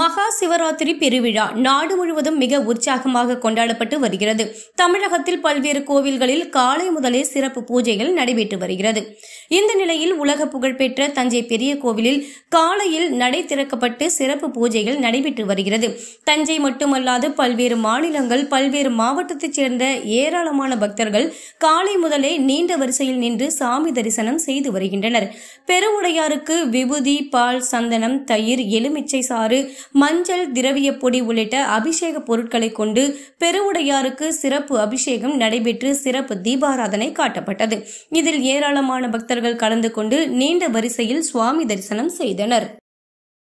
மகா சிவராத்திரி பெருவிழா நாடு முழுவதும் மிக உற்சாகமாக கொண்டாடப்பட்டு வருகிறது தமிழகத்தில் பல்வேறு கோவில்களில் காலை முதலே சிறப்பு பூஜைகள் நடைபெற்று வருகிறது இந்த நிலையில் உலக புகழ்பெற்ற தஞ்சை பெரிய கோவிலில் காலையில் நடை திறக்கப்பட்டு சிறப்பு பூஜைகள் நடைபெற்று வருகிறது தஞ்சை மட்டுமல்லாது பல்வேறு மாநிலங்கள் பல்வேறு மாவட்டத்தைச் சேர்ந்த ஏராளமான பக்தர்கள் காலை முதலே நீண்ட வரிசையில் நின்று சாமி தரிசனம் செய்து வருகின்றனர் பெருவுடையாருக்கு விபூதி பால் சந்தனம் தயிர் எலுமிச்சை சாறு மஞ்சள் திரவிய பொடி உள்ளிட்ட அபிஷேக பொருட்களை கொண்டு பெருவுடையாருக்கு சிறப்பு அபிஷேகம் நடைபெற்று சிறப்பு தீபாராதனை காட்டப்பட்டது இதில் ஏராளமான பக்தர்கள் கலந்து கொண்டு நீண்ட வரிசையில் சுவாமி தரிசனம் செய்தனர்